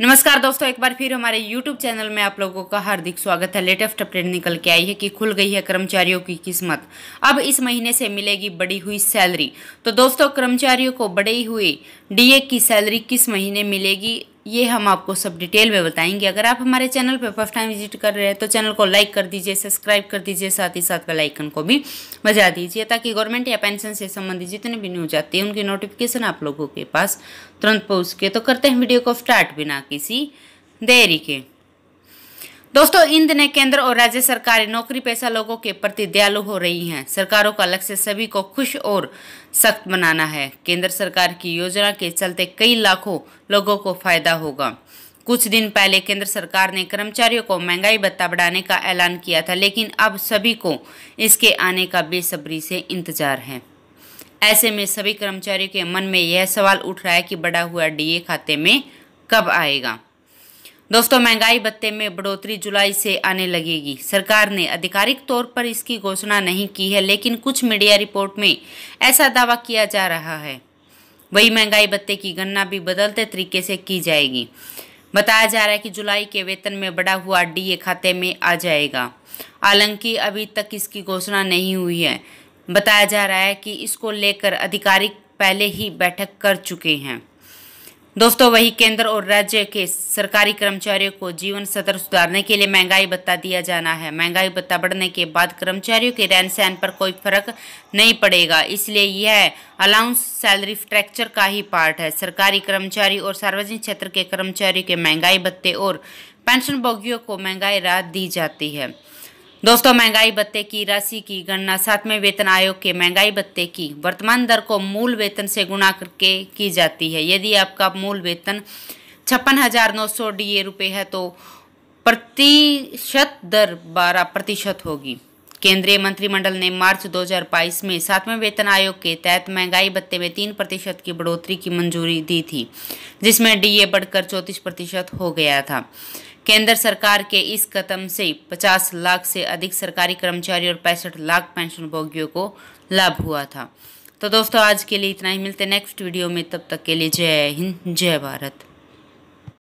नमस्कार दोस्तों एक बार फिर हमारे यूट्यूब चैनल में आप लोगों का हार्दिक स्वागत है लेटेस्ट अपडेट निकल के आई है कि खुल गई है कर्मचारियों की किस्मत अब इस महीने से मिलेगी बड़ी हुई सैलरी तो दोस्तों कर्मचारियों को बड़ी हुई डीए की सैलरी किस महीने मिलेगी ये हम आपको सब डिटेल में बताएंगे अगर आप हमारे चैनल पर फर्स्ट टाइम विजिट कर रहे हैं तो चैनल को लाइक कर दीजिए सब्सक्राइब कर दीजिए साथ ही साथ बेल आइकन को भी बजा दीजिए ताकि गवर्नमेंट या पेंशन से संबंधित जितने भी न्यूज आती है उनकी नोटिफिकेशन आप लोगों के पास तुरंत पहुँच के तो करते हैं वीडियो को स्टार्ट बिना किसी देरी के दोस्तों इन दिन केंद्र और राज्य सरकारें नौकरी पैसा लोगों के प्रति दयालु हो रही हैं सरकारों का लक्ष्य सभी को खुश और सख्त बनाना है केंद्र सरकार की योजना के चलते कई लाखों लोगों को फायदा होगा कुछ दिन पहले केंद्र सरकार ने कर्मचारियों को महंगाई भत्ता बढ़ाने का ऐलान किया था लेकिन अब सभी को इसके आने का बेसब्री से इंतजार है ऐसे में सभी कर्मचारियों के मन में यह सवाल उठ रहा है कि बढ़ा हुआ डीए खाते में कब आएगा दोस्तों महंगाई भत्ते में बढ़ोतरी जुलाई से आने लगेगी सरकार ने आधिकारिक तौर पर इसकी घोषणा नहीं की है लेकिन कुछ मीडिया रिपोर्ट में ऐसा दावा किया जा रहा है वही महंगाई भत्ते की गणना भी बदलते तरीके से की जाएगी बताया जा रहा है कि जुलाई के वेतन में बढ़ा हुआ डीए खाते में आ जाएगा हालांकि अभी तक इसकी घोषणा नहीं हुई है बताया जा रहा है कि इसको लेकर आधिकारिक पहले ही बैठक कर चुके हैं दोस्तों वही केंद्र और राज्य के सरकारी कर्मचारियों को जीवन स्तर सुधारने के लिए महंगाई भत्ता दिया जाना है महंगाई भत्ता बढ़ने के बाद कर्मचारियों के रहन सहन पर कोई फर्क नहीं पड़ेगा इसलिए यह अलाउंस सैलरी स्ट्रक्चर का ही पार्ट है सरकारी कर्मचारी और सार्वजनिक क्षेत्र के कर्मचारियों के महंगाई भत्ते और पेंशन भोगियों को महंगाई राहत दी जाती है दोस्तों महंगाई भत्ते की राशि की गणना सातवें वेतन आयोग के महंगाई भत्ते की वर्तमान दर को मूल वेतन से गुणा करके की जाती है यदि आपका मूल वेतन छप्पन हजार नौ सौ डी ए रुपये है तो प्रतिशत दर बारह प्रतिशत होगी केंद्रीय मंत्रिमंडल ने मार्च 2022 में सातवें वेतन आयोग के तहत महंगाई भत्ते में तीन प्रतिशत की बढ़ोतरी की मंजूरी दी थी जिसमें डीए बढ़कर चौंतीस प्रतिशत हो गया था केंद्र सरकार के इस कदम से 50 लाख से अधिक सरकारी कर्मचारी और पैंसठ लाख पेंशन भोगियों को लाभ हुआ था तो दोस्तों आज के लिए इतना ही मिलते नेक्स्ट वीडियो में तब तक के लिए जय हिंद जय भारत